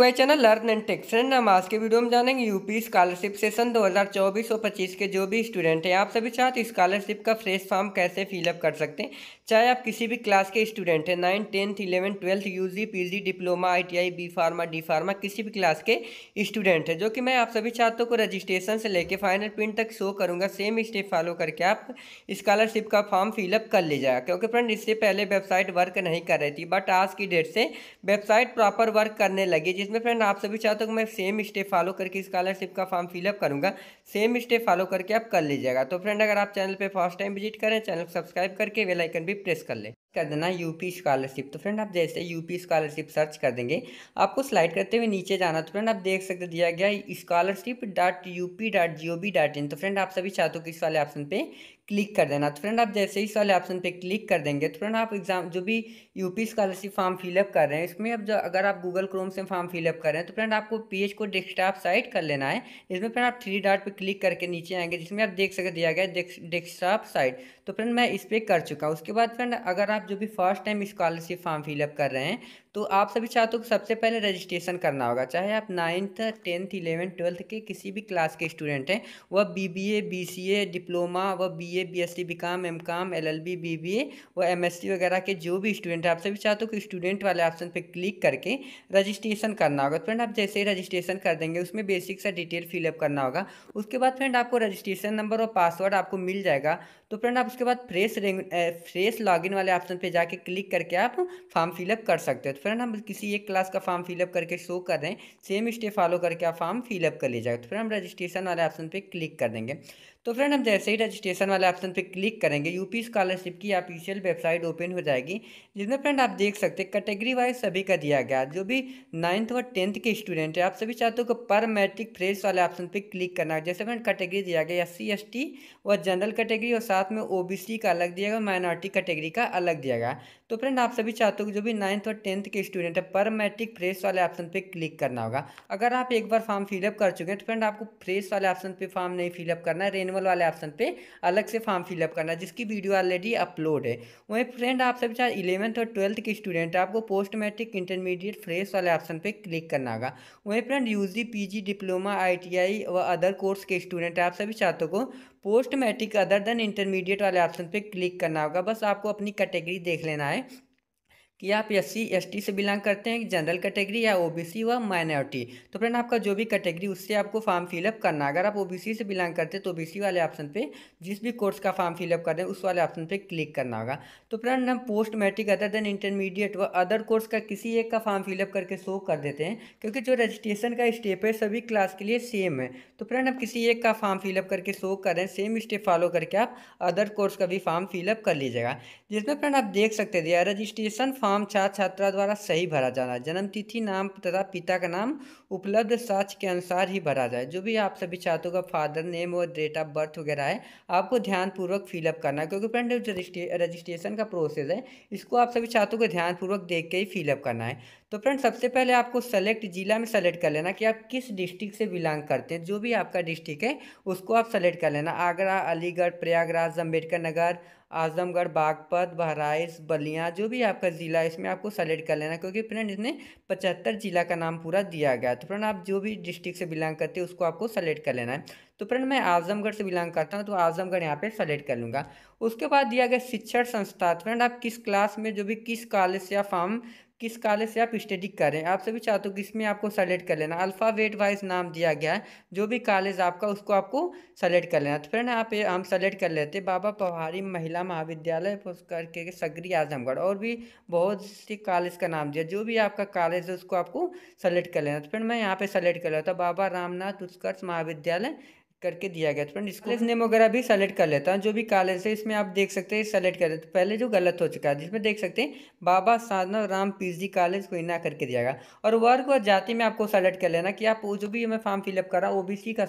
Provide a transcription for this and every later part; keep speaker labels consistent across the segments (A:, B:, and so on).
A: question learn and take friend हम आज के वीडियो में जानेंगे यूपी स्कॉलरशिप सेशन 2024 और पच्चीस के जो भी स्टूडेंट हैं आप सभी साथ स्कॉलरशिप का फ्रेश फॉर्म कैसे फिलअप कर सकते हैं चाहे आप किसी भी क्लास के स्टूडेंट हैं nine tenth eleven twelfth UG PG diploma ITI B pharma D pharma किसी भी क्लास के स्टूडेंट हैं जो कि मैं आप सभी छात्रों को रजिस्ट्रेशन से लेकर फाइनल प्रिंट तक शो करूँगा सेम स्टेप फॉलो करके आप स्कॉलरशिप का फॉर्म फिलअप कर जाएगा क्योंकि फ्रेंड इससे पहले वेबसाइट वर्क नहीं कर रही थी बट आज की डेट से वेबसाइट प्रॉपर वर्क करने लगी जिस इसमें फ्रेंड आप सभी चाहते हो कि मैं सेम स्टेप फॉलो करके स्कॉलरशिप का फॉर्म फिलअप करूंगा सेम स्टेप फॉलो करके आप कर लीजिएगा तो फ्रेंड अगर आप चैनल पे फर्स्ट टाइम विजिट करें चैनल को सब्सक्राइब करके वेलाइकन भी प्रेस कर लें कर देना यूपी स्कॉलरशिप तो फ्रेंड आप जैसे यूपी स्कॉलरशिप सर्च कर देंगे आपको स्लाइड करते हुए नीचे जाना तो फ्रेंड आप देख सकते दिया गया scholarship dot U P dot G O V dot in तो फ्रेंड आप सभी चाहते हो कि इस वाले ऑप्शन पे क्लिक कर देना तो फ्रेंड आप जैसे इस वाले ऑप्शन पे क्लिक कर देंगे तो फ्रेंड आप एग्जाम जो भी यूपी स्कॉलरशिप फॉर्म फिलअप कर रहे हैं इसमें अब अगर आप गूगल क्रोम से फॉर्म फिलअप कर रहे हैं तो फ्रेंड आपको पेज को डेस्कटॉप साइट कर लेना है इसमें फ्रेंड आप थ्री डॉट पर क्लिक करके नीचे आएंगे जिसमें आप देख सकते दिया गया डेस्कटॉप साइट तो फ्रेंड मैं इस पर कर चुका हूँ उसके बाद फ्रेंड अगर आप जो भी first time scholarship form fill up कर रहे हैं तो आप सभी छात्रों को सबसे पहले रजिस्ट्रेशन करना होगा चाहे आप नाइन्थ टेंथ इलेवेंथ ट्वेल्थ के किसी भी क्लास के स्टूडेंट हैं वह B B A B C A diploma व B A B S C B com M और एमएससी वगैरह के जो भी स्टूडेंट आप सभी चाहते हो कि स्टूडेंट वाले ऑप्शन पे क्लिक करके रजिस्ट्रेशन करना होगा फ्रेंड तो आप जैसे ही रजिस्ट्रेशन कर देंगे उसमें बेसिक सा डिटेल फिलअप करना होगा उसके बाद फ्रेंड आपको रजिस्ट्रेशन नंबर और पासवर्ड आपको मिल जाएगा तो फ्रेंड आप उसके बाद फ्रेश फ्रेश लॉगिन वाले ऑप्शन पर जाके क्लिक करके आप फॉर्म फिलअप कर सकते हो तो फ्रेंड हम किसी एक क्लास का फॉर्म फिलअप करके शो कर रहे हैं सेम स्टेप फॉलो करके आप फॉर्म फिलअप कर लीजिएगा तो फिर हम रजिस्ट्रेशन वाले ऑप्शन पर क्लिक कर देंगे तो फ्रेंड हम जैसे ही रजिस्ट्रेशन वाले ऑप्शन पर क्लिक करेंगे यूपी स्कॉलरशिप की ऑफिशियल वेबसाइट ओपन हो जाएगी जिसमें फ्रेंड आप देख सकते हैं कैटेगरी वाइज सभी का दिया गया जो भी नाइन्थ और टेंथ के स्टूडेंट है आप सभी हो कि पर मैट्रिक फ्रेश वाले ऑप्शन पर क्लिक करना है जैसे फ्रेंड कैटेगरी दिया गया एस सी एस टी और जनरल कैटेगरी और साथ में ओ बी सी का अलग दिया गया माइनॉरिटी कैटेगरी का अलग दिया गया तो फ्रेंड आप सभी चाहते हो कि जो भी नाइन्थ और टेंथ के स्टूडेंट है पर मैट्रिक फ्रेश वाले ऑप्शन पे क्लिक करना होगा अगर आप एक बार फॉर्म फिलअप कर चुके हैं तो फ्रेंड आपको फ्रेश वाले ऑप्शन पे फॉर्म नहीं फिलअप करना है रेनवल वाले ऑप्शन पे अलग से फॉर्म फिलअप करना है जिसकी वीडियो ऑलरेडी अपलोड है वहीं फ्रेंड आप सभी चाहे इलेवंथ और ट्वेल्थ के स्टूडेंट है आपको पोस्ट मैट्रिक इंटरमीडिएट फ्रेश वाले ऑप्शन पर क्लिक करना होगा वहीं friend U G diploma I व अदर कोर्स के स्टूडेंट आप सभी चाहते को post matric other than intermediate वाले ऑप्शन पे क्लिक करना होगा बस आपको अपनी कैटेगरी देख लेना है कि आप एस सी से बिलोंग करते हैं जनरल कैटेगरी या ओबीसी व माइनॉरिटी तो फ्रेंड आपका जो भी कैटेगरी उससे आपको फॉर्म फिलअप करना है अगर आप ओबीसी से बिलोंग करते हैं तो ओबीसी वाले ऑप्शन पे जिस भी कोर्स का फॉर्म फिलअप कर रहे हैं उस वाले ऑप्शन पे क्लिक करना होगा तो फ्रेंड हम post matric other than intermediate व अदर कोर्स का किसी एक का फॉर्म फिलअप करके शो कर देते हैं क्योंकि जो रजिस्ट्रेशन का स्टेप है सभी क्लास के लिए सेम है तो फ्रेंड हम किसी एक का फॉर्म फिलअप करके शो कर रहे हैं सेम स्टेप फॉलो करके आप अदर कोर्स का भी फॉर्म फिलअप कर लीजिएगा जिसमें फ्रेंड आप देख सकते थे रजिस्ट्रेशन फॉर्म फॉर्म छात्र छात्रा द्वारा सही भरा जाना है जन्मतिथि नाम तथा पिता का नाम उपलब्ध साक्ष के अनुसार ही भरा जाए जो भी आप सभी छात्रों का फादर नेम और डेट ऑफ बर्थ वगैरह है आपको ध्यानपूर्वक फिलअप करना है क्योंकि फ्रेंड जो रजिस्ट्रेशन का प्रोसेस है इसको आप सभी छात्रों को ध्यानपूर्वक देख के ही फिलअप करना है तो फ्रेंड सबसे पहले आपको सेलेक्ट जिला में सेलेक्ट कर लेना कि आप किस डिस्ट्रिक्ट से बिलोंग करते हैं जो भी आपका डिस्ट्रिक्ट है उसको आप सेलेक्ट कर लेना आगरा अलीगढ़ प्रयागराज अम्बेडकर नगर आजमगढ़ बागपत बहराइच बलिया जो भी आपका ज़िला इसमें आपको सेलेक्ट कर लेना क्योंकि फ्रेंड इसने पचहत्तर ज़िला का नाम पूरा दिया गया तो फ्रेंड आप जो भी डिस्ट्रिक्ट से बिलोंग करते हैं उसको आपको सेलेक्ट कर लेना है तो फ्रेंड मैं आजमगढ़ से बिलोंग करता हूँ तो आजमगढ़ यहाँ पे सेलेक्ट कर लूँगा उसके बाद दिया गया शिक्षण संस्था फ्रेंड आप किस क्लास में जो भी किस कॉलेज से या फॉर्म किस कॉलेज से आप स्टडी कर रहे हैं आप सभी चाहते हो इसमें आपको सेलेक्ट कर लेना अल्फ़ावेट वाइज नाम दिया गया है जो भी कॉलेज आपका उसको आपको सेलेक्ट कर लेना तो फिर ना आप हम सेलेक्ट कर लेते बाबा पवारी महिला महाविद्यालय पुष्कर के सगरी आजमगढ़ और भी बहुत से कॉलेज का नाम दिया जो भी आपका कॉलेज है उसको आपको सेलेक्ट कर लेना तो फिर मैं यहाँ पर सेलेक्ट कर लेता बाबा रामनाथ उत्कर्ष महाविद्यालय करके दिया गया तो फ्रेंड इसको नेम वगैरह भी सेलेक्ट कर लेता हूँ जो भी कॉलेज है इसमें आप देख सकते हैं सेलेक्ट कर लेते पहले जो गलत हो चुका है जिसमें देख सकते हैं बाबा साधना राम पीजी कॉलेज को इना करके दिया गया और वर्ग और जाति में आपको सेलेक्ट कर लेना कि आप जो भी मैं फॉर्म फिलअप कर रहा हूँ ओ बी सी का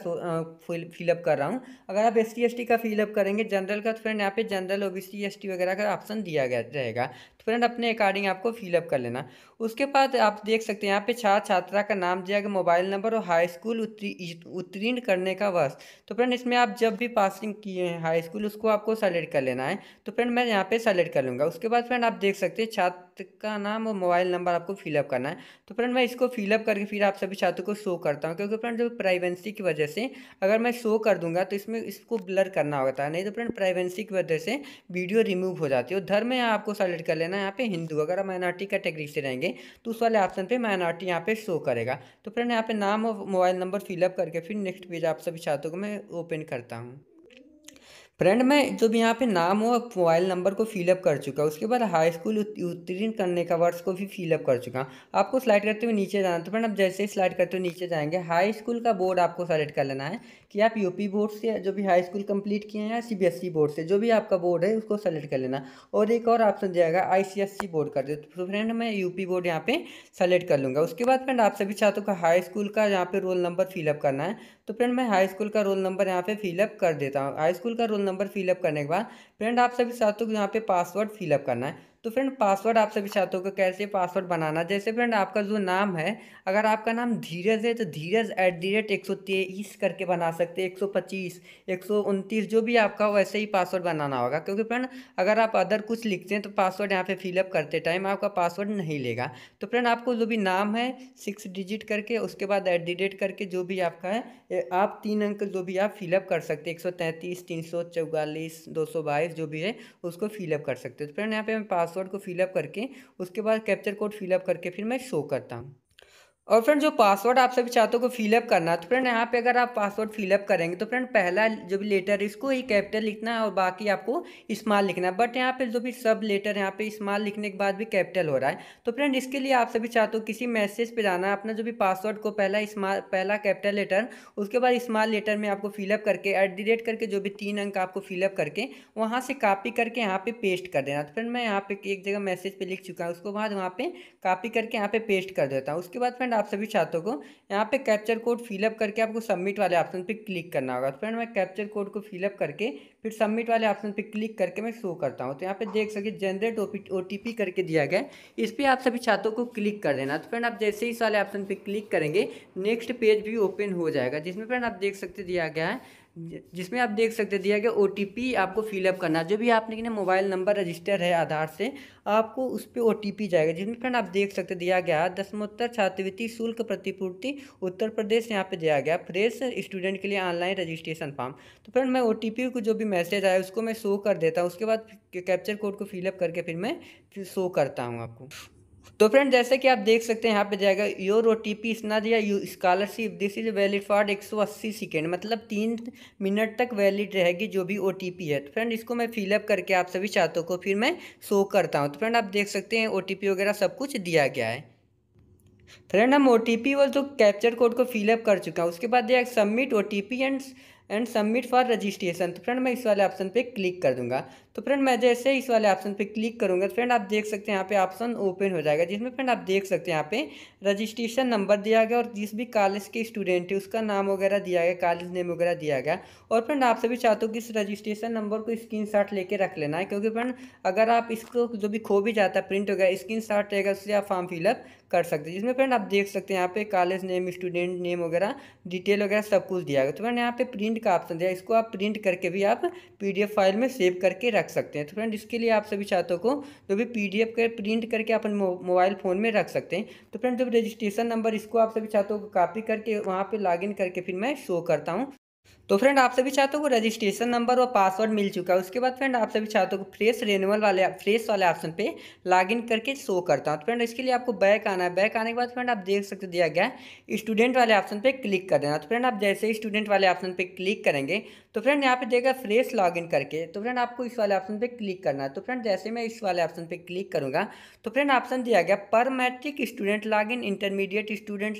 A: फिलअप कर रहा हूँ अगर आप एस सी का फिलअप करेंगे जनरल का तो फ्रेंड यहाँ पे जनरल ओ बी वगैरह का ऑप्शन दिया गया रहेगा तो फ्रेंड अपने अकॉर्डिंग आपको फिलअप कर लेना उसके बाद आप देख सकते हैं यहाँ पे छात्र छात्रा का नाम दिया गया मोबाइल नंबर और हाई स्कूल उत्तीर्ण करने का वर्ष तो फ्रेंड इसमें आप जब भी पासिंग किए हैं हाई स्कूल उसको आपको सेलेक्ट कर लेना है तो फ्रेंड मैं यहाँ पे सेलेक्ट कर लूँगा उसके बाद फ्रेंड आप देख सकते हैं छात्र का नाम और मोबाइल नंबर आपको फिलअप करना है तो फ्रेंड मैं इसको फिलअप करके फिर आप सभी छात्रों को शो करता हूँ क्योंकि फ्रेंड जो प्राइवेंसी की वजह से अगर मैं शो कर दूंगा तो इसमें इसको ब्लर करना होता है नहीं तो फ्रेंड प्राइवेंसी की वजह से वीडियो रिमूव हो जाती है धर्म यहाँ आपको सेलेक्ट कर लेना है यहाँ पे हिंदू अगर आप माइनॉरिटी कैटेगरी से रहेंगे तो उस वाले ऑप्शन पर माइनॉरिटी यहाँ पे शो करेगा तो फ्रेंड यहाँ पे नाम और मोबाइल नंबर फिलअप करके फिर नेक्स्ट पेज आप सभी छात्रों को मैं ओपन करता हूँ फ्रेंड मैं जो भी यहाँ पे नाम हो मोबाइल नंबर को फिलअप कर चुका उसके बाद हाई स्कूल उत्तीर्ण करने का वर्ष को भी फिलअप कर चुका आपको स्लाइड करते हुए नीचे जाना तो फ्रेंड आप जैसे ही स्लाइड करते हुए नीचे जाएंगे हाई स्कूल का बोर्ड आपको सेलेक्ट कर लेना है कि आप यूपी बोर्ड से जो भी हाई स्कूल कंप्लीट किए हैं या सीबीएसई बोर्ड e से जो भी आपका बोर्ड है उसको सेलेक्ट कर लेना और एक और ऑप्शन जाएगा आईसीएसई बोर्ड कर दे तो फ्रेंड तो मैं यूपी बोर्ड यहाँ पे सेलेक्ट कर लूँगा उसके बाद फ्रेंड आप सभी छात्रों का हाई स्कूल का यहाँ पे रोल नंबर फिलअप करना है तो फ्रेंड मैं हाई स्कूल का रोल नंबर यहाँ पे फिलअप कर देता हूँ हाई स्कूल का रोल नंबर फिलअप करने के बाद फ्रेंड आप सभी छात्रों को यहाँ पे पासवर्ड फिलअप करना है तो फ्रेंड पासवर्ड आप सभी चाहते हो कैसे पासवर्ड बनाना जैसे फ्रेंड आपका जो नाम है अगर आपका नाम धीरज है तो धीरज एट दी रेट एक सौ तेईस करके बना सकते एक सौ पच्चीस एक सौ उनतीस जो भी आपका वैसे ही पासवर्ड बनाना होगा क्योंकि फ्रेंड अगर आप अदर कुछ लिखते हैं तो पासवर्ड यहाँ पे फिलअप करते टाइम आपका पासवर्ड नहीं लेगा तो फ्रेंड आपको जो भी नाम है सिक्स डिजिट करके उसके बाद एट दी रेट करके जो भी आपका है आप तीन अंक जो भी आप फिलअप कर सकते एक सौ तैंतीस तीन सौ चौवालीस दो सौ बाईस जो भी है उसको फिलअप कर सकते हो तो फ्रेंड यहाँ पे मैं पास पासवर्ड को फिलअप करके उसके बाद कैप्चर कोड फिलअप करके फिर मैं शो करता हूँ और फ्रेंड जो पासवर्ड आप सभी चाहते हो फिलअप करना तो फ्रेंड यहाँ पे अगर आप पासवर्ड फिलअप करेंगे तो फ्रेंड पहला जो भी लेटर है इसको ही कैपिटल लिखना है और बाकी आपको स्मॉल लिखना है बट यहाँ पे जो भी सब लेटर यहाँ पे स्मॉल लिखने के बाद भी कैपिटल हो रहा है तो फ्रेंड इसके लिए आप सभी चाहते हो किसी मैसेज पर जाना है अपना जो भी पासवर्ड को पहला स्मॉल पहला कैपिटल लेटर उसके बाद स्मॉल लेटर में आपको फिलअप करके एट दी रेट करके जो भी तीन अंक आपको फिलअप करके वहाँ से कापी करके यहाँ पे पेस्ट कर देना तो फ्रेंड मैं यहाँ पे एक जगह मैसेज पर लिख चुका हूँ उसको बाद वहाँ पर कापी करके यहाँ पे पेस्ट कर देता हूँ उसके बाद फ्रेंड फ्रेंड आप सभी छात्रों को यहाँ पे कैप्चर कोड फिलअप करके आपको सबमिट वाले ऑप्शन पे क्लिक करना होगा तो फ्रेंड मैं कैप्चर कोड को फिलअप करके फिर सबमिट वाले ऑप्शन पे क्लिक करके मैं शो करता हूँ तो यहाँ पे देख सके जनरेट ओ टी करके दिया गया इस पर आप सभी छात्रों को क्लिक कर देना तो फ्रेंड आप जैसे ही इस वाले ऑप्शन पर क्लिक करेंगे नेक्स्ट पेज भी ओपन हो जाएगा जिसमें फ्रेंड आप देख सकते दिया गया है जिसमें आप देख सकते दिया गया ओ आपको फिलअप करना जो भी आपने मोबाइल नंबर रजिस्टर है आधार से आपको उस पर ओ जाएगा जिसमें फ्रेंड आप देख सकते दिया गया दसमोत्तर छात्रवृत्ति शुल्क प्रतिपूर्ति उत्तर प्रदेश यहाँ पे दिया गया फ्रेश स्टूडेंट के लिए ऑनलाइन रजिस्ट्रेशन फॉर्म तो फ्रेंड मैं ओ को जो भी मैसेज आया उसको मैं शो कर देता हूँ उसके बाद कैप्चर कोड को फिलअप करके फिर मैं शो करता हूँ आपको तो फ्रेंड जैसे कि आप देख सकते हैं यहाँ पे जाएगा योर ओ टी पी इतना दिया you scholarship this is valid for एक सौ अस्सी सेकेंड मतलब तीन मिनट तक वैलिड रहेगी जो भी ओ टी पी है तो फ्रेंड इसको मैं फिलअप करके आप सभी चाहतों को फिर मैं शो करता हूँ तो फ्रेंड आप देख सकते हैं ओ टी पी वगैरह सब कुछ दिया गया है फ्रेंड हम ओ टी पी और जो कैप्चर कोड को फिलअप कर चुका हूँ उसके बाद दिया submit O T P and and submit for registration तो फ्रेंड मैं इस वाले ऑप्शन पे क्लिक कर दूंगा तो फ्रेंड मैं जैसे इस वाले ऑप्शन पे क्लिक करूंगा तो फ्रेंड आप देख सकते हैं यहाँ पे ऑप्शन ओपन हो जाएगा जिसमें फ्रेंड आप देख सकते हैं यहाँ पे रजिस्ट्रेशन नंबर दिया गया और जिस भी कॉलेज के स्टूडेंट है उसका नाम वगैरह दिया गया कॉलेज नेम वगैरह दिया गया और फ्रेंड आप सभी चाहते हो कि इस रजिस्ट्रेशन नंबर को स्क्रीन लेके रख लेना है क्योंकि फ्रेंड अगर आप इसको जो भी खो भी जाता है प्रिंट वगैरह स्क्रीन रहेगा उससे आप फॉर्म फिलअप कर सकते हैं जिसमें फ्रेंड आप देख सकते हैं यहाँ पे कॉलेज नेम स्टूडेंट नेम वगैरह डिटेल वगैरह सब कुछ दिया गया तो फ्रेंड यहाँ पे प्रिंट का ऑप्शन दिया इसको आप प्रिंट करके भी आप पीडीएफ फाइल में सेव करके रख सकते हैं तो फ्रेंड इसके लिए आप सभी छात्रों को जो भी पी कर प्रिंट करके अपन मोबाइल फ़ोन में रख सकते हैं तो फ्रेंड जो रजिस्ट्रेशन नंबर इसको आप सभी छात्रों को कापी करके वहाँ पर लॉग करके फिर मैं शो करता हूँ तो फ्रेंड आप सभी छात्रों को रजिस्ट्रेशन नंबर और पासवर्ड मिल चुका है उसके बाद फ्रेंड आप सभी छात्रों को फ्रेश रेनुअल वाले फ्रेश वाले ऑप्शन पे लॉगिन करके शो करता हूँ तो फ्रेंड इसके लिए आपको बैक आना है बैक आने के बाद फ्रेंड आप देख सकते दिया गया है स्टूडेंट वाले ऑप्शन पर क्लिक कर देना तो फ्रेंड आप जैसे ही स्टूडेंट वाले ऑप्शन पर क्लिक करेंगे तो फ्रेंड यहाँ पे देगा फ्रेश लॉगिन करके तो फ्रेंड आपको इस वाले ऑप्शन पे क्लिक करना है तो फ्रेंड जैसे मैं इस वाले ऑप्शन पर क्लिक करूँगा तो फ्रेंड ऑप्शन दिया गया पर matric student login intermediate student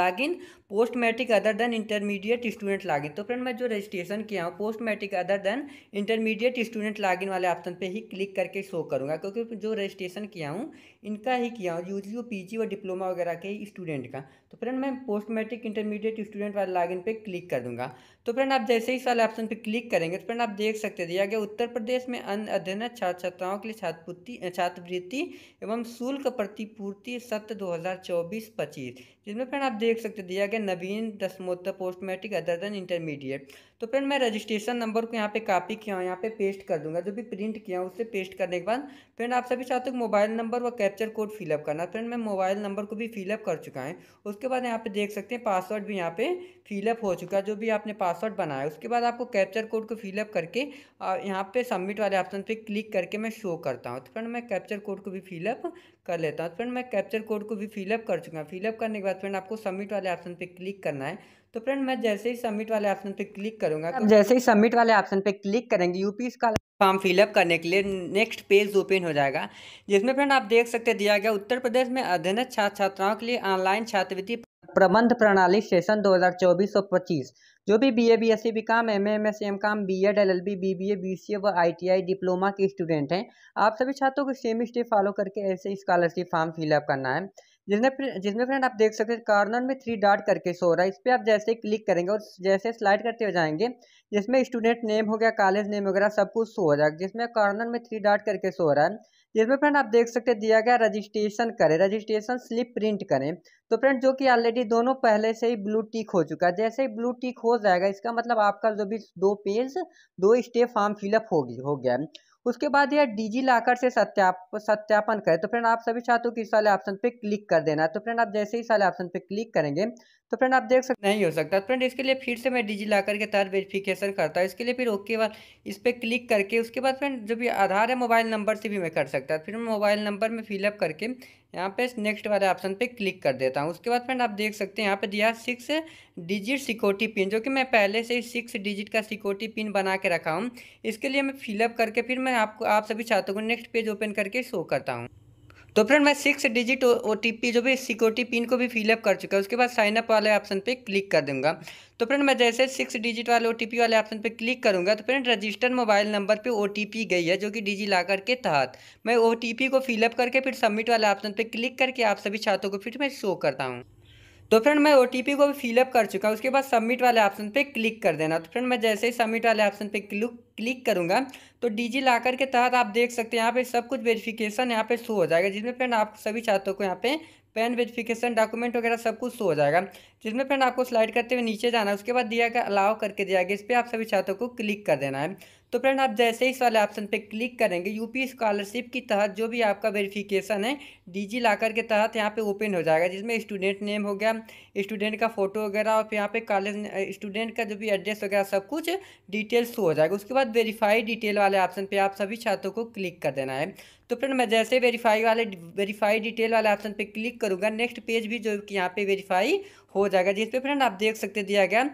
A: login post matric other than intermediate student login तो फ्रेंड मैं मैं जो रजिस्ट्रेशन किया हूँ post matric other than intermediate student login वाले ऑप्शन पे ही क्लिक करके शो करूँगा क्योंकि जो रजिस्ट्रेशन किया हूँ इनका ही किया यूजली वो पीजी और डिप्लोमा वगैरह के स्टूडेंट का तो फ्रेंड मैं पोस्ट मैट्रिक इंटरमीडिएट स्टूडेंट वाले लॉगिन पे क्लिक कर दूंगा तो फ्रेंड आप जैसे ही इस वाले ऑप्शन पे क्लिक करेंगे तो फ्रेंड आप देख सकते दिया गया उत्तर प्रदेश में अन्य अध्ययन छात्र छात्राओं के लिए छात्रपूर्ति छात्रवृत्ति एवं शुल्क प्रतिपूर्ति सत्र दो हज़ार चौबीस पच्चीस जिसमें फ्रेंड आप देख सकते दिया गया नवीन दसमोत्तर post matric other than intermediate तो फ्रेंड मैं रजिस्ट्रेशन नंबर को यहाँ पे कॉपी किया हूँ यहाँ पे पेस्ट कर दूंगा जो भी प्रिंट किया हूँ उससे पेस्ट करने के बाद फ्रेंड आप सभी छात्रों को मोबाइल नंबर व कैप कैप्चर कोड फिलअप करना फ्रेंड मैं मोबाइल नंबर को भी फिलअप कर चुका है उसके बाद यहाँ पे देख सकते हैं पासवर्ड भी यहाँ पे फिलअप हो चुका है जो भी आपने पासवर्ड बनाया उसके बाद आपको कैप्चर कोड को फिलअप करके यहाँ पे सबमिट वाले ऑप्शन पे क्लिक करके मैं शो करता हूँ तो फ्रेंड मैं कैप्चर कोड को भी फिलअप कर लेता हूँ फ्रेंड मैं कैप्चर कोड को भी फिलअप कर चुका हूँ फिलअप करने के बाद फ्रेंड आपको सबमिट वाले ऑप्शन पर क्लिक करना है तो फ्रेंड मैं जैसे ही सबमिट वाले ऑप्शन पर क्लिक करूँगा जैसे ही सबमिट वाले ऑप्शन पर क्लिक करेंगे यूपी इसका फॉर्म फिलअप करने के लिए नेक्स्ट पेज ओपन हो जाएगा जिसमें फ्रेंड आप देख सकते दिया गया उत्तर प्रदेश में अध्ययन छात्र छात्राओं के लिए ऑनलाइन छात्रवृत्ति प्रबंध प्रणाली सेशन 2024 और 25 जो भी B A B S C B com M M S M com B ed L L B B B A B C A व आई टी आई डिप्लोमा के स्टूडेंट हैं आप सभी छात्रों को सेम स्टेप फॉलो करके ऐसे scholarship form fill up करना है जिसमें जिसमें फ्रेंड आप देख सकते हैं कॉर्नर में थ्री डॉट करके सो रहा है इस पर आप जैसे क्लिक करेंगे और जैसे स्लाइड करते हो जाएंगे जिसमें स्टूडेंट नेम हो गया कॉलेज नेम वगैरह सब कुछ शो हो जाएगा जिसमें कॉर्नर में थ्री डॉट करके सो रहा है जिसमें फ्रेंड आप देख सकते दिया गया रजिस्ट्रेशन करें रजिस्ट्रेशन स्लिप प्रिंट करें तो फ्रेंड जो कि ऑलरेडी दोनों पहले से ही ब्लू टिक हो चुका है जैसे ही ब्लू टिक हो जाएगा इसका मतलब आपका जो भी दो पेज दो स्टेप फॉर्म फिलअप होगी हो गया उसके बाद यह डिजी लॉकर से सत्याप सत्यापन करें तो फ्रेंड आप सभी चाहते हो कि इस वाले ऑप्शन पे क्लिक कर देना है तो फ्रेंड आप जैसे ही इस वाले ऑप्शन पे क्लिक करेंगे तो फ्रेंड आप देख सकते नहीं हो सकता फ्रेंड इसके लिए फिर से मैं डिजी लाकर के तार वेरिफिकेशन करता हूँ इसके लिए फिर ओके बाद इस पर क्लिक करके उसके बाद फ्रेंड जो भी आधार है मोबाइल नंबर से भी मैं कर सकता फिर मैं मोबाइल नंबर में फिलअप करके यहाँ पे नेक्स्ट वाले ऑप्शन पे क्लिक कर देता हूँ उसके बाद फ्रेंड आप देख सकते हैं यहाँ पे दिया सिक्स डिजिट सिक्योरिटी पिन जो कि मैं पहले से ही सिक्स डिजिट का सिक्योरिटी पिन बना के रखा हूँ इसके लिए मैं फिलअप करके फिर मैं आपको आप सभी छात्रों को नेक्स्ट पेज ओपन करके शो करता हूँ तो फ्रेंड मैं सिक्स डिजिट ओ जो भी सिक्योरिटी पिन को भी फिलअप कर चुका है उसके बाद साइनअप वाले ऑप्शन पे क्लिक कर दूंगा तो फ्रेंड मैं जैसे सिक्स डिजिट वाले ओ वाले ऑप्शन पे क्लिक करूंगा तो फ्रेंड रजिस्टर मोबाइल नंबर पे ओ गई है जो कि डिजी लॉकर के तहत मैं ओ को फिलअप करके फिर सबमिट वाले ऑप्शन पर क्लिक करके आप सभी छात्रों को फिर मैं शो करता हूँ तो फ्रेंड मैं ओ को भी फिलअप कर चुका हूँ उसके बाद सबमिट वाले ऑप्शन पे क्लिक कर देना तो फ्रेंड मैं जैसे ही सबमिट वाले ऑप्शन पे क्लिक क्लिक करूँगा तो डीजी लाकर के तहत आप देख सकते हैं यहाँ पे सब कुछ वेरिफिकेशन यहाँ पे शो हो जाएगा जिसमें फ्रेंड आप सभी छात्रों को यहाँ पे पैन वेरिफिकेशन डॉक्यूमेंट वगैरह सब कुछ शो हो जाएगा जिसमें फ्रेंड आपको स्लाइड करते हुए नीचे जाना है उसके बाद दिया गया अलाव करके दिया गया इस पर आप सभी छात्रों को क्लिक कर देना है तो फ्रेंड आप जैसे ही इस वाले ऑप्शन पे क्लिक करेंगे यूपी स्कॉलरशिप के तहत जो भी आपका वेरिफिकेशन है डीजी लाकर के तहत यहाँ पे ओपन हो जाएगा जिसमें स्टूडेंट नेम हो गया स्टूडेंट का फोटो वगैरह और यहाँ पे कॉलेज स्टूडेंट का जो भी एड्रेस वगैरह सब कुछ डिटेल्स हो जाएगा उसके बाद वेरीफाई डिटेल वाले ऑप्शन पर आप सभी छात्रों को क्लिक कर देना है तो फ्रेंड मैं जैसे वेरीफाई वाले वेरीफाई डिटेल वाले ऑप्शन पे क्लिक करूंगा नेक्स्ट पेज भी जो कि यहाँ पे वेरीफाई हो जाएगा जिस पे फ्रेंड आप देख सकते दिया गया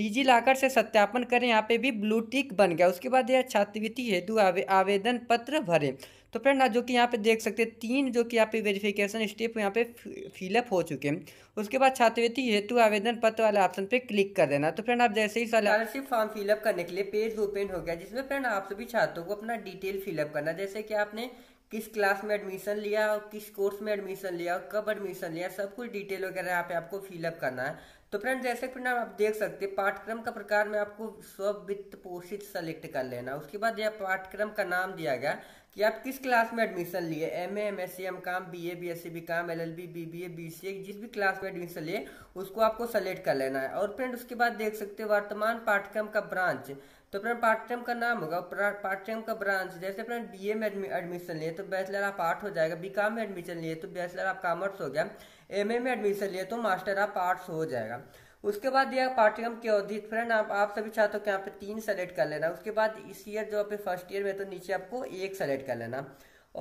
A: डिजी लॉकर से सत्यापन करें यहाँ पे भी ब्लू टिक बन गया उसके बाद यह छात्रवृत्ति हेतु आवे, आवेदन पत्र भरें तो फ्रेंड जो कि यहाँ पे देख सकते हैं तीन जो कि यहाँ पे वेरिफिकेशन स्टेप यहाँ पे फिलअप हो चुके हैं उसके बाद छात्रवृत्ति हेतु आवेदन पत्र वाले ऑप्शन पे क्लिक कर देना तो फ्रेंड आप जैसे ही स्कॉलरशिप फॉर्म फिलअप करने के लिए पेज ओपन हो गया जिसमें फ्रेंड आप सभी छात्रों को अपना डिटेल फिलअप करना जैसे कि आपने किस क्लास में एडमिशन लिया और किस कोर्स में एडमिशन लिया और कब एडमिशन लिया सब कुछ डिटेल वगैरह यहाँ पे आपको फिलअप करना है तो फ्रेंड जैसे फ्रेंड आप देख सकते हैं पाठ्यक्रम का प्रकार में आपको स्व वित्त पोषित सेलेक्ट कर लेना उसके बाद यह पाठ्यक्रम का नाम दिया गया कि आप किस क्लास में एडमिशन लिए M A M S C M com B A B S C B com L L B B B A B C A जिस भी क्लास में एडमिशन लिए उसको आपको सेलेक्ट कर लेना है और फ्रेंड उसके बाद देख सकते हो वर्तमान पाठ्यक्रम का ब्रांच तो फ्रेंड पाठ्यक्रम का नाम होगा पाठ्यक्रम का ब्रांच जैसे फ्रेंड ए में एडमिशन लिए तो बैचलर ऑफ आर्ट हो जाएगा बी काम में एडमिशन लिए तो बैचलर ऑफ कॉमर्स हो गया एमए में एडमिशन लिए तो मास्टर ऑफ आर्ट्स हो जाएगा उसके बाद यह पाठ्यक्रम की अवधि फ्रेंड आप आप सभी छात्रों के यहाँ पे तीन सेलेक्ट कर लेना उसके बाद इस ईयर जो आप फर्स्ट ईयर में तो नीचे आपको एक सेलेक्ट कर लेना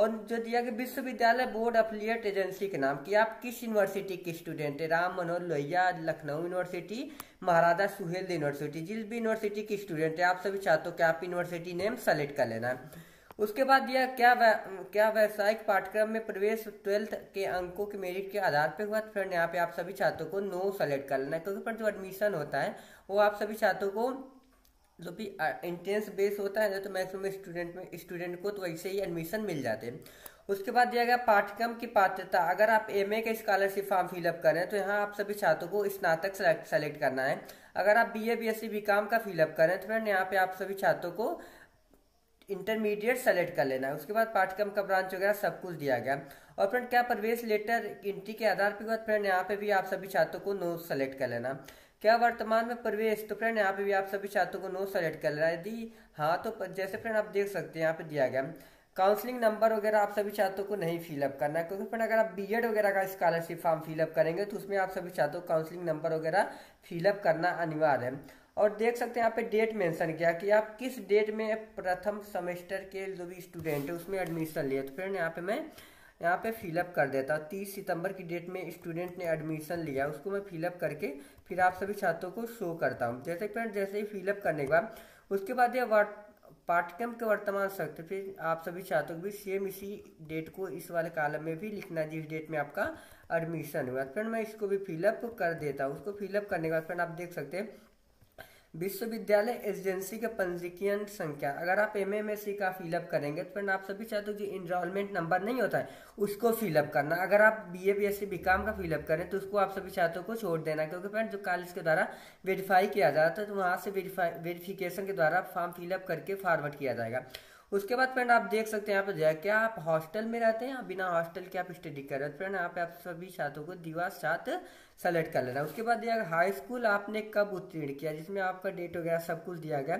A: और जो दिया गया विश्वविद्यालय बोर्ड अफिलियट एजेंसी के नाम कि आप किस यूनिवर्सिटी के स्टूडेंट है राम मनोहर लोहिया लखनऊ यूनिवर्सिटी महाराजा सुहेल यूनिवर्सिटी जिस भी यूनिवर्सिटी के स्टूडेंट है आप सभी छात्रों के आप यूनिवर्सिटी नेम सेलेक्ट कर लेना है उसके बाद यह क्या वै, क्या व्यावसायिक पाठ्यक्रम में प्रवेश ट्वेल्थ के अंकों के मेरिट के आधार पर हुआ तो फ्रेंड यहाँ पे आप सभी छात्रों को नो सेलेक्ट कर लेना क्योंकि फ्रेंड जो एडमिशन होता है वो आप सभी छात्रों को जो भी इंट्रेंस बेस होता है तो मैक्सिमम स्टूडेंट में स्टूडेंट को तो वैसे ही एडमिशन मिल जाते हैं उसके बाद दिया गया पाठ्यक्रम की पात्रता अगर आप एमए का स्कॉलरशिप फॉर्म फिलअप करें तो यहाँ आप सभी छात्रों को स्नातक सेलेक्ट करना है अगर आप BA BSc BCom S C B com का फिलअप करें तो फ्रेंड यहाँ पे आप सभी छात्रों को इंटरमीडिएट सेलेक्ट कर लेना है उसके बाद पाठ्यक्रम का ब्रांच वगैरह सब कुछ दिया गया और फ्रेंड क्या प्रवेश लेटर इंट्री के आधार पर बाद फ्रेंड यहाँ पे भी आप सभी छात्रों को नो सेलेक्ट कर लेना क्या वर्तमान में प्रवेश तो फ्रेंड यहाँ पे भी आप सभी छात्रों को नो सेलेक्ट कर लेना यदि हाँ तो जैसे फ्रेंड आप देख सकते हैं यहाँ पे दिया गया काउंसलिंग नंबर वगैरह आप सभी छात्रों को नहीं फिलअप करना क्योंकि फ्रेंड अगर आप बीएड वगैरह का स्कॉलरशिप फॉर्म फिलअप करेंगे तो उसमें आप सभी छात्रों को काउंसलिंग नंबर वगैरह फिलअप करना अनिवार्य है और देख सकते हैं यहाँ पे डेट मेंशन किया कि आप किस डेट में प्रथम सेमेस्टर के जो भी स्टूडेंट है उसमें एडमिशन लिए तो फ्रेंड यहाँ पे मैं यहाँ पे फिलअप कर देता हूँ तीस सितंबर की डेट में स्टूडेंट ने एडमिशन लिया उसको मैं फिलअप करके फिर आप सभी छात्रों को शो करता हूँ जैसे फ्रेंड जैसे ही फिलअप करने के बाद उसके बाद ये पाठ्यक्रम के वर्तमान सत्र फिर आप सभी छात्रों को भी सेम इसी डेट को इस वाले कालम में भी लिखना जिस डेट में आपका एडमिशन हुआ तो फ्रेंड मैं इसको भी फिलअप कर देता हूँ उसको फिलअप करने के बाद फ्रेंड आप देख सकते हैं विश्वविद्यालय एजेंसी के पंजीकरण संख्या अगर आप एम एम एस सी का फिलअप करेंगे तो फ्रेंड आप सभी चाहते हो तो जो इनरोलमेंट नंबर नहीं होता है उसको फिलअप करना अगर आप B A B S C B com का फिलअप करें तो उसको आप सभी छात्रों को छोड़ देना क्योंकि फ्रेंड जो कॉलेज के द्वारा वेरीफाई किया जाता है तो वहाँ से वेरीफाई वेरीफिकेशन के द्वारा फॉर्म फिलअप करके फॉरवर्ड किया जाएगा उसके बाद फ्रेंड आप देख सकते हैं यहाँ पर जाए क्या आप हॉस्टल में रहते हैं बिना हॉस्टल के आप स्टडी कर रहे हैं फ्रेंड यहाँ पे आप सभी छात्रों को दीवार छात्र सेलेक्ट कर लेना उसके बाद दिया हाई स्कूल आपने कब उत्तीर्ण किया जिसमें आपका डेट वगैरह सब कुछ दिया गया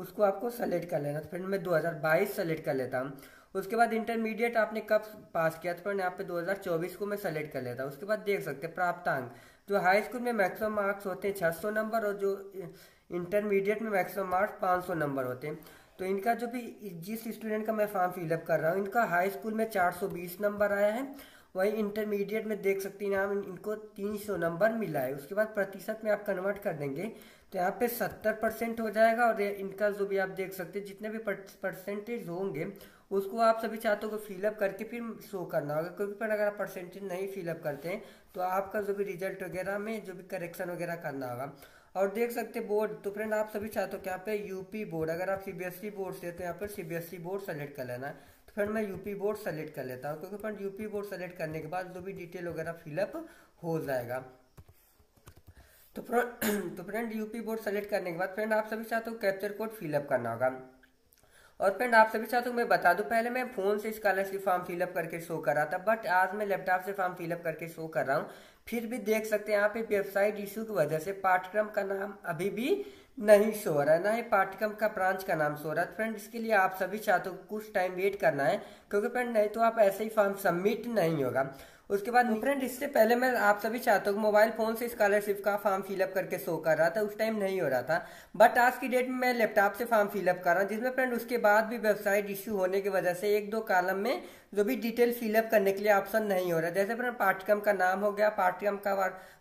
A: उसको आपको सेलेक्ट कर लेना तो फ्रेंड मैं 2022 सेलेक्ट कर लेता हूँ उसके बाद इंटरमीडिएट आपने कब पास किया तो फ्रेंड यहाँ पे 2024 को मैं सेलेक्ट कर लेता हूँ उसके बाद देख सकते हैं प्राप्तांक जो हाई स्कूल में मैक्सिमम मार्क्स होते हैं 600 नंबर और जो इंटरमीडिएट में मैक्सिमम मार्क्स 500 नंबर होते हैं तो इनका जो भी जिस स्टूडेंट का मैं फॉर्म फिलअप कर रहा हूँ इनका हाई स्कूल में 420 नंबर आया है वहीं इंटरमीडिएट में देख सकते हैं नाम इनको 300 नंबर मिला है उसके बाद प्रतिशत में आप कन्वर्ट कर देंगे तो यहाँ पे 70 परसेंट हो जाएगा और इनका जो भी आप देख सकते हैं जितने भी परसेंटेज होंगे उसको आप सभी छात्रों को फिलअप करके फिर शो करना होगा क्योंकि पर अगर आप परसेंटेज नहीं फिलअप करते हैं तो आपका जो भी रिजल्ट वगैरह में जो भी करेक्शन वगैरह करना होगा और देख सकते बोर्ड तो फ्रेंड आप सभी छात्रों के यहाँ पे यूपी बोर्ड अगर आप सीबीएसई बोर्ड e से तो यहाँ पर सीबीएसई बोर्ड सेलेक्ट कर लेना तो फ्रेंड मैं यूपी बोर्ड सेलेक्ट कर लेता हूँ क्योंकि फ्रेंड यूपी बोर्ड सेलेक्ट करने के बाद जो भी डिटेल वगैरह फिलअप हो जाएगा तो फ्रेंड तो फ्रेंड यूपी बोर्ड सेलेक्ट करने के बाद फ्रेंड आप सभी छात्रों को कैप्चर कोड फिलअप करना होगा और फ्रेंड आप सभी साथियों मैं बता दूं पहले मैं फ़ोन से स्कॉलरशिप फॉर्म फिलअप करके शो कर रहा था बट आज मैं लैपटॉप से फॉर्म फिलअप करके शो कर रहा हूं फिर भी देख सकते हैं यहाँ पे वेबसाइट इशू की वजह से पाठ्यक्रम का नाम अभी भी नहीं शो रहा है ना ही पाठ्यक्रम का ब्रांच का नाम शो रहा है फ्रेंड इसके लिए आप सभी छात्रों को कुछ टाइम वेट करना है क्योंकि फ्रेंड नहीं तो आप ऐसे ही फॉर्म सबमिट नहीं होगा उसके बाद फ्रेंड तो- इससे पहले मैं आप सभी चाहता हूँ मोबाइल फोन से स्कॉलरशिप का फॉर्म फिलअप करके शो कर रहा था उस टाइम नहीं हो रहा था बट आज की डेट में मैं लैपटॉप से फॉर्म फिलअप कर रहा हूँ जिसमें फ्रेंड उसके बाद भी वेबसाइट इश्यू होने की वजह से एक दो कॉलम में जो भी डिटेल फिलअप करने के लिए ऑप्शन नहीं हो रहा जैसे अपना पाठ्यक्रम का नाम हो गया पाठ्यक्रम का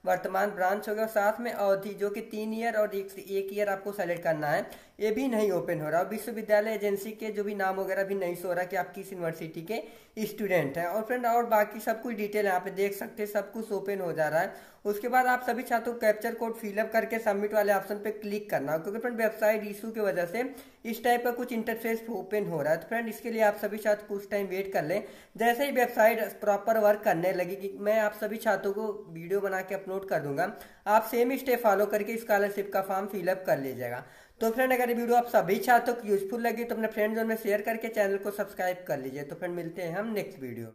A: वर्तमान ब्रांच हो गया और साथ में अवधि जो कि तीन ईयर और एक, एक ईयर आपको सेलेक्ट करना है ये भी नहीं ओपन हो रहा और विश्वविद्यालय एजेंसी के जो भी नाम वगैरह भी नहीं सो रहा कि आप किस यूनिवर्सिटी के स्टूडेंट हैं और फ्रेंड और बाकी सब कुछ डिटेल यहाँ पे देख सकते हैं सब कुछ ओपन हो जा रहा है उसके बाद आप सभी छात्रों को कैप्चर कोड फिलअप करके सबमिट वाले ऑप्शन पे क्लिक करना क्योंकि फ्रेंड वेबसाइट इशू की वजह से इस टाइप का कुछ इंटरफेस ओपन हो रहा है तो फ्रेंड इसके लिए आप सभी छात्र कुछ टाइम वेट कर लें जैसे ही वेबसाइट प्रॉपर वर्क करने लगेगी मैं आप सभी छात्रों को वीडियो बना के अपलोड कर दूंगा आप सेम स्टेप फॉलो करके स्कॉलरशिप का फॉर्म फिलअप कर लीजिएगा तो फ्रेंड अगर ये वीडियो आप सभी छात्रों को यूजफुल लगी तो अपने फ्रेंड में शेयर करके चैनल को सब्सक्राइब कर लीजिए तो फ्रेंड मिलते हैं हम नेक्स्ट वीडियो